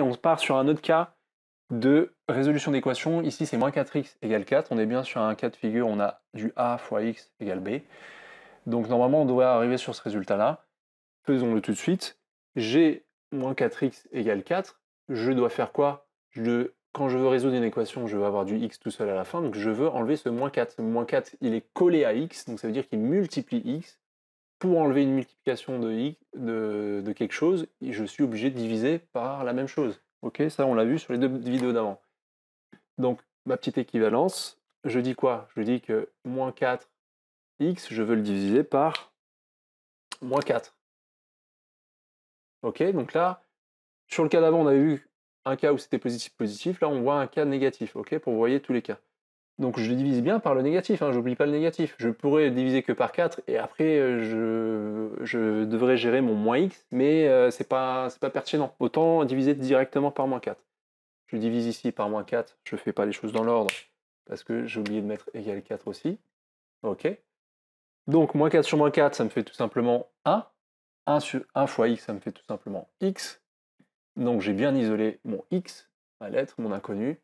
on part sur un autre cas de résolution d'équation. Ici, c'est moins 4x égale 4. On est bien sur un cas de figure, on a du a fois x égale b. Donc normalement, on doit arriver sur ce résultat-là. Faisons-le tout de suite. J'ai moins 4x égale 4. Je dois faire quoi Quand je veux résoudre une équation, je veux avoir du x tout seul à la fin. Donc je veux enlever ce moins 4. Ce moins 4, il est collé à x, donc ça veut dire qu'il multiplie x pour enlever une multiplication de, de, quelque chose, je suis obligé de diviser par la même chose. Ok, ça on l'a vu sur les deux vidéos d'avant. Donc ma petite équivalence, je dis quoi Je dis que moins 4x, je veux le diviser par moins 4. Ok, donc là, sur le cas d'avant, on avait vu un cas où c'était positif-positif, là on voit un cas négatif, ok, pour vous voyez tous les cas. Donc je divise bien par le négatif, hein, j'oublie pas le négatif. Je pourrais diviser que par 4 et après euh, je, devrais gérer mon moins x, mais euh, ce c'est pas, pertinent. Autant diviser directement par moins 4. Je divise ici par moins 4, je ne fais pas les choses dans l'ordre parce que j'ai oublié de mettre égal 4 aussi. Ok. Donc moins 4 sur moins 4, ça me fait tout simplement 1. 1 sur 1 fois x, ça me fait tout simplement x. Donc j'ai bien isolé mon x, ma lettre, mon inconnu.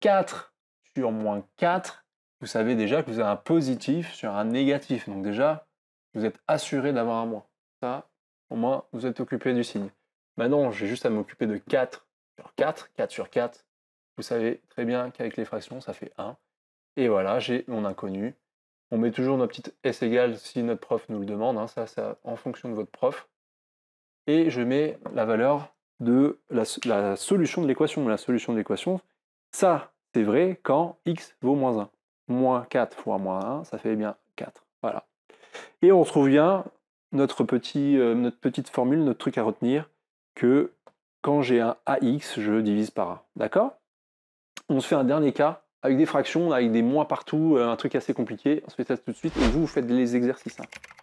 4 sur moins 4, vous savez déjà que vous avez un positif sur un négatif. Donc déjà, vous êtes assuré d'avoir un moins. Ça, au moins, vous êtes occupé du signe. Maintenant, j'ai juste à m'occuper de 4 sur 4, 4 sur 4. Vous savez très bien qu'avec les fractions, ça fait 1. Et voilà, j'ai mon inconnu. On met toujours notre petite S égale si notre prof nous le demande, hein. ça, c'est en fonction de votre prof. Et je mets la valeur de la, la solution de l'équation. La solution de l'équation, ça, c'est vrai quand x vaut moins 1. Moins 4 fois moins 1, ça fait eh bien 4. Voilà. Et on retrouve bien notre, petit, euh, notre petite formule, notre truc à retenir, que quand j'ai un ax, je divise par 1. D'accord On se fait un dernier cas avec des fractions, avec des moins partout, euh, un truc assez compliqué. On se fait ça tout de suite et vous, vous faites les exercices. Hein.